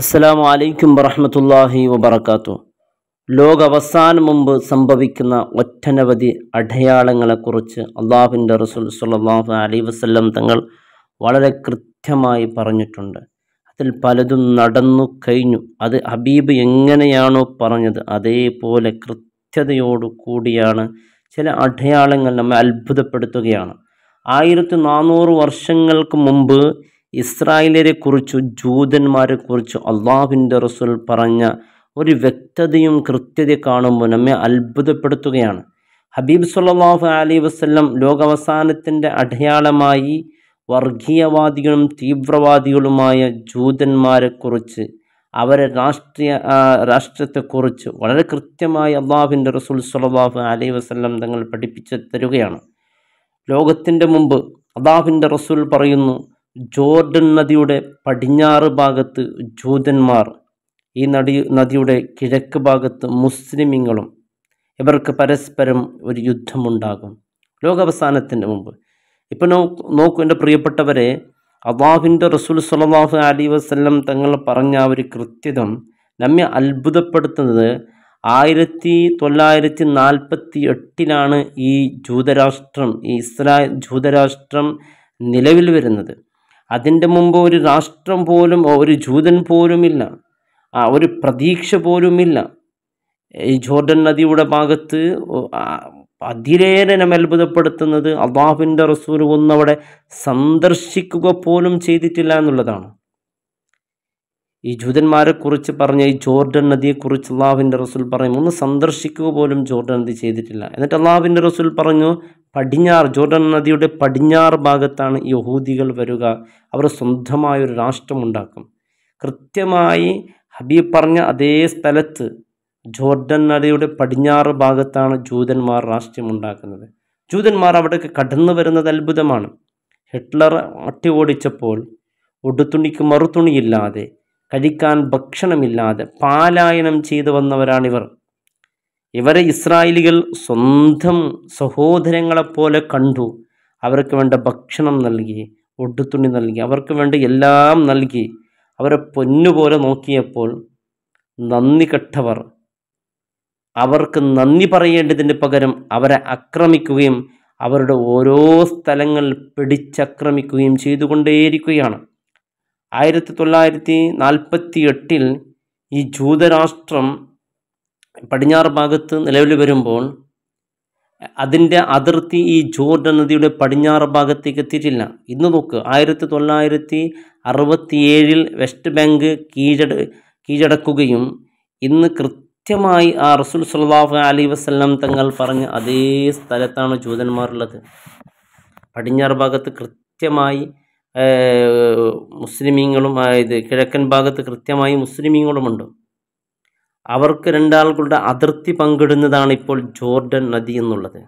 അസ്സലാമു അലൈക്കും വറഹമത്തല്ലാഹി വബർക്കാത്തു ലോകവസാനം മുമ്പ് സംഭവിക്കുന്ന ഒറ്റനവധി അടയാളങ്ങളെക്കുറിച്ച് അള്ളാഹുവിൻ്റെ റസൂൽ സുല്ലാഹു അലൈ വസ്ല്ലം തങ്ങൾ വളരെ കൃത്യമായി പറഞ്ഞിട്ടുണ്ട് അതിൽ പലതും നടന്നു കഴിഞ്ഞു അത് ഹബീബ് എങ്ങനെയാണോ പറഞ്ഞത് അതേപോലെ കൃത്യതയോടു കൂടിയാണ് ചില അടയാളങ്ങൾ നമ്മെ അത്ഭുതപ്പെടുത്തുകയാണ് ആയിരത്തി നാനൂറ് വർഷങ്ങൾക്ക് മുമ്പ് ഇസ്രായേലരെ കുറിച്ചു ജൂതന്മാരെ കുറിച്ചു അള്ളാഹുവിൻ്റെ റസൂൽ പറഞ്ഞ ഒരു വ്യക്തതയും കൃത്യത കാണുമ്പോൾ നമ്മെ അത്ഭുതപ്പെടുത്തുകയാണ് ഹബീബ് സുല്ലാഹു അലി വസ്ല്ലം ലോകാവസാനത്തിൻ്റെ അടയാളമായി വർഗീയവാദികളും തീവ്രവാദികളുമായ ജൂതന്മാരെക്കുറിച്ച് അവരെ രാഷ്ട്രീയ രാഷ്ട്രത്തെക്കുറിച്ച് വളരെ കൃത്യമായി അള്ളാഹുവിൻ്റെ റസൂൽ സുല്ലാഹു അലി വസ്ല്ലം തങ്ങൾ പഠിപ്പിച്ചു തരുകയാണ് ലോകത്തിൻ്റെ മുമ്പ് അള്ളാഹുവിൻ്റെ റസൂൽ പറയുന്നു ജോർഡൻ നദിയുടെ പടിഞ്ഞാറ് ഭാഗത്ത് ജൂതന്മാർ ഈ നടി നദിയുടെ കിഴക്ക് ഭാഗത്ത് മുസ്ലിമിങ്ങളും ഇവർക്ക് പരസ്പരം ഒരു യുദ്ധമുണ്ടാകും ലോകാവസാനത്തിന് മുമ്പ് ഇപ്പം നോ നോക്കൂ എൻ്റെ പ്രിയപ്പെട്ടവരെ അള്ളാഹുവിൻ്റെ റസൂൽ സലാഹു അലി വസ്ല്ലം തങ്ങൾ പറഞ്ഞ ആ ഒരു കൃത്യതം നമ്മെ അത്ഭുതപ്പെടുത്തുന്നത് ആയിരത്തി തൊള്ളായിരത്തി നാൽപ്പത്തി എട്ടിലാണ് ഈ ജൂതരാഷ്ട്രം ഈ ഇസ്രായേൽ ജൂതരാഷ്ട്രം നിലവിൽ വരുന്നത് അതിൻ്റെ മുമ്പ് ഒരു രാഷ്ട്രം പോലും ഒരു ജൂതൻ പോലുമില്ല ആ ഒരു പ്രതീക്ഷ പോലുമില്ല ഈ ജോർഡൻ നദിയുടെ ഭാഗത്ത് അതിരേറെ അത്ഭുതപ്പെടുത്തുന്നത് അള്ളാഹുവിൻ്റെ റസൂൽ ഒന്നവിടെ സന്ദർശിക്കുക പോലും ചെയ്തിട്ടില്ല എന്നുള്ളതാണ് ഈ കുറിച്ച് പറഞ്ഞ ഈ ജോർഡൻ നദിയെക്കുറിച്ച് അള്ളാഹുവിൻ്റെ റസൂൽ പറയും ഒന്ന് സന്ദർശിക്കുക പോലും ജോർഡൻ നദി ചെയ്തിട്ടില്ല എന്നിട്ട് അള്ളാഹുവിൻ്റെ റസൂൽ പറഞ്ഞു പടിഞ്ഞാറ് ജോർഡൻ നദിയുടെ പടിഞ്ഞാറ് ഭാഗത്താണ് യഹൂദികൾ വരിക അവർ സ്വന്തമായൊരു രാഷ്ട്രമുണ്ടാക്കും കൃത്യമായി ഹബീബ് പറഞ്ഞ അതേ സ്ഥലത്ത് ജോർഡൻ നദിയുടെ പടിഞ്ഞാറ് ഭാഗത്താണ് ജൂതന്മാർ രാഷ്ട്രമുണ്ടാക്കുന്നത് ജൂതന്മാർ അവിടേക്ക് കടന്നു വരുന്നത് അത്ഭുതമാണ് ഹിറ്റ്ലർ അട്ടി ഓടിച്ചപ്പോൾ ഒടുത്തുണിക്ക് മറുതുണിയില്ലാതെ കഴിക്കാൻ ഭക്ഷണമില്ലാതെ പാലായനം ചെയ്തു വന്നവരാണിവർ ഇവരെ ഇസ്രായേലികൾ സ്വന്തം സഹോദരങ്ങളെപ്പോലെ കണ്ടു അവർക്ക് വേണ്ട ഭക്ഷണം നൽകി ഒടുത്തുണി നൽകി അവർക്ക് വേണ്ട എല്ലാം നൽകി അവരെ പൊന്നുപോലെ നോക്കിയപ്പോൾ നന്ദി കെട്ടവർ അവർക്ക് നന്ദി പറയേണ്ടതിന് പകരം അവരെ ആക്രമിക്കുകയും അവരുടെ ഓരോ സ്ഥലങ്ങൾ പിടിച്ചക്രമിക്കുകയും ചെയ്തുകൊണ്ടേയിരിക്കുകയാണ് ആയിരത്തി തൊള്ളായിരത്തി നാൽപ്പത്തി എട്ടിൽ ഈ ജൂതരാഷ്ട്രം പടിഞ്ഞാറ് ഭാഗത്ത് നിലവിൽ വരുമ്പോൾ അതിൻ്റെ അതിർത്തി ഈ ജോർഡൻ നദിയുടെ പടിഞ്ഞാറ് ഭാഗത്തേക്ക് എത്തിയിട്ടില്ല ഇന്ന് നോക്ക് ആയിരത്തി തൊള്ളായിരത്തി അറുപത്തിയേഴിൽ വെസ്റ്റ് ബാങ്ക് കീഴട കീഴടക്കുകയും ഇന്ന് കൃത്യമായി ആ റസൂൽ സല്ലാഹു അലി വസ്ല്ലാം തങ്ങൾ പറഞ്ഞ അതേ സ്ഥലത്താണ് ജൂതന്മാരുള്ളത് പടിഞ്ഞാറ് ഭാഗത്ത് കൃത്യമായി മുസ്ലിമീങ്ങളും ഇത് കിഴക്കൻ ഭാഗത്ത് കൃത്യമായി മുസ്ലിമീങ്ങളുമുണ്ട് അവർക്ക് രണ്ടാളുകളുടെ അതിർത്തി പങ്കിടുന്നതാണ് ഇപ്പോൾ ജോർഡൻ നദി എന്നുള്ളത്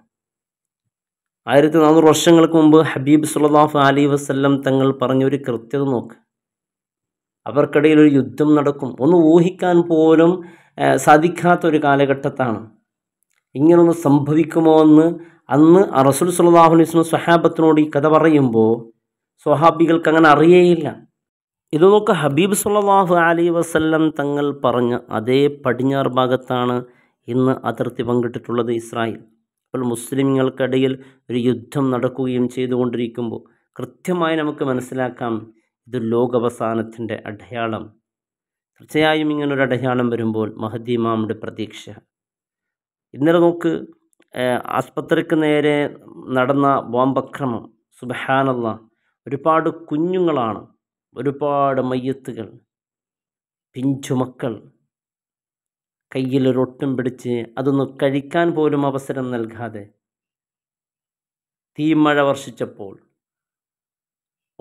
ആയിരത്തി നാനൂറ് വർഷങ്ങൾക്ക് മുമ്പ് ഹബീബ് സുല്ലാഫ് അലി വസ്ല്ലം തങ്ങൾ പറഞ്ഞൊരു കൃത്യത നോക്ക് അവർക്കിടയിൽ ഒരു യുദ്ധം നടക്കും ഒന്ന് ഊഹിക്കാൻ പോലും സാധിക്കാത്ത ഒരു കാലഘട്ടത്താണ് ഇങ്ങനൊന്ന് സംഭവിക്കുമോ എന്ന് അന്ന് റസൂൽ സുല്ലാഹു അലൈഹി സ്വഹാബത്തിനോട് ഈ കഥ പറയുമ്പോൾ സ്വഹാബികൾക്ക് അങ്ങനെ അറിയേയില്ല ഇത് നോക്ക് ഹബീബ് സുല്ലാഹു അലി വസല്ലം തങ്ങൾ പറഞ്ഞ അതേ പടിഞ്ഞാറ് ഭാഗത്താണ് ഇന്ന് അതിർത്തി പങ്കിട്ടിട്ടുള്ളത് ഇസ്രായേൽ അപ്പോൾ മുസ്ലിങ്ങൾക്കിടയിൽ ഒരു യുദ്ധം നടക്കുകയും ചെയ്തുകൊണ്ടിരിക്കുമ്പോൾ കൃത്യമായി നമുക്ക് മനസ്സിലാക്കാം ഇത് ലോകവസാനത്തിൻ്റെ അടയാളം തീർച്ചയായും ഇങ്ങനൊരു അടയാളം വരുമ്പോൾ മഹദീമാമിൻ്റെ പ്രതീക്ഷ ഇന്നലെ നോക്ക് ആസ്പത്രിക്ക് നേരെ നടന്ന ബോംബക്രമം സുബഹാനുള്ള ഒരുപാട് കുഞ്ഞുങ്ങളാണ് ഒരുപാട് മയ്യത്തുകൾ പിഞ്ചുമക്കൾ കയ്യിലൊരൊട്ടും പിടിച്ച് അതൊന്ന് കഴിക്കാൻ പോലും അവസരം നൽകാതെ തീമഴ വർഷിച്ചപ്പോൾ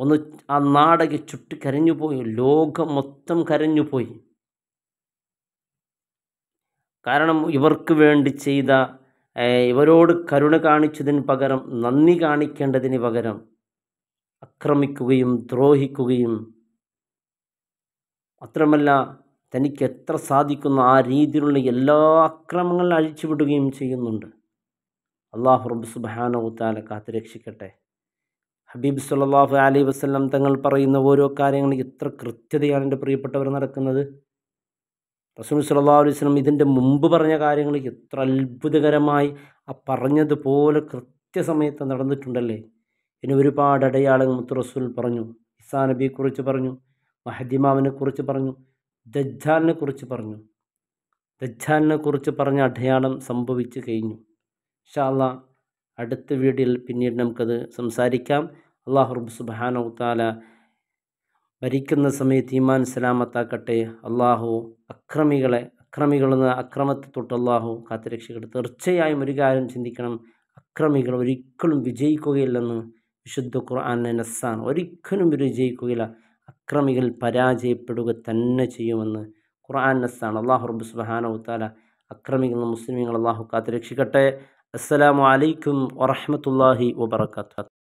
ഒന്ന് ആ നാടക ചുട്ട് പോയി ലോകം മൊത്തം പോയി കാരണം ഇവർക്ക് വേണ്ടി ചെയ്ത ഇവരോട് കരുണ കാണിച്ചതിന് പകരം നന്ദി കാണിക്കേണ്ടതിന് പകരം ആക്രമിക്കുകയും ദ്രോഹിക്കുകയും മാത്രമല്ല തനിക്ക് എത്ര സാധിക്കുന്ന ആ രീതിയിലുള്ള എല്ലാ അക്രമങ്ങളും അഴിച്ചുവിടുകയും ചെയ്യുന്നുണ്ട് അള്ളാഹു റബ്ബ് സുബാനവുത്താല കാത്തുരക്ഷിക്കട്ടെ ഹബീബ് സുല്ലാഹു അലൈ വസ്ലം തങ്ങൾ പറയുന്ന ഓരോ കാര്യങ്ങളും എത്ര കൃത്യതയാണ് എൻ്റെ പ്രിയപ്പെട്ടവർ നടക്കുന്നത് റസൂൽ സുല്ലാ അലൈഹി വസ്ലം ഇതിൻ്റെ മുമ്പ് പറഞ്ഞ കാര്യങ്ങൾ എത്ര അത്ഭുതകരമായി ആ പറഞ്ഞതുപോലെ കൃത്യസമയത്ത് നടന്നിട്ടുണ്ടല്ലേ പിന്നെ ഒരുപാട് അടയാളങ്ങൾ മുത്തറസൂൽ പറഞ്ഞു ഇസാ നബിയെ കുറിച്ച് പറഞ്ഞു മഹദിമാവിനെ കുറിച്ച് പറഞ്ഞു ദജ്ജാലിനെ കുറിച്ച് പറഞ്ഞു ദജ്ജാലിനെ കുറിച്ച് പറഞ്ഞ അടയാളം സംഭവിച്ചു കഴിഞ്ഞു ഷാല്ല അടുത്ത വീഡിയോയിൽ പിന്നീട് നമുക്കത് സംസാരിക്കാം അള്ളാഹുറബ് താല മരിക്കുന്ന സമയത്ത് ഈമാൻ സലാമത്താക്കട്ടെ അള്ളാഹു അക്രമികളെ അക്രമികളിൽ നിന്ന് അക്രമത്തെ തൊട്ട് അള്ളാഹു കാത്തുരക്ഷിക്കട്ടെ തീർച്ചയായും ഒരു കാര്യം ചിന്തിക്കണം അക്രമികൾ ഒരിക്കലും വിജയിക്കുകയില്ലെന്ന് വിശുദ്ധ ഖുർആാനിലെ നസ്സാണ് ഒരിക്കലും വിജയിക്കുകയില്ല അക്രമികൾ പരാജയപ്പെടുക തന്നെ ചെയ്യുമെന്ന് ഖുർആൻ നസ്സാണ് അള്ളാഹു റബ്ബു സുബാനവുത്താല അക്രമികൾ മുസ്ലിമീങ്ങൾ അള്ളാഹു കാത്ത് രക്ഷിക്കട്ടെ അസ്സലാമു അലൈക്കും വറഹമത്തല്ലാഹി വബർക്കാത്തു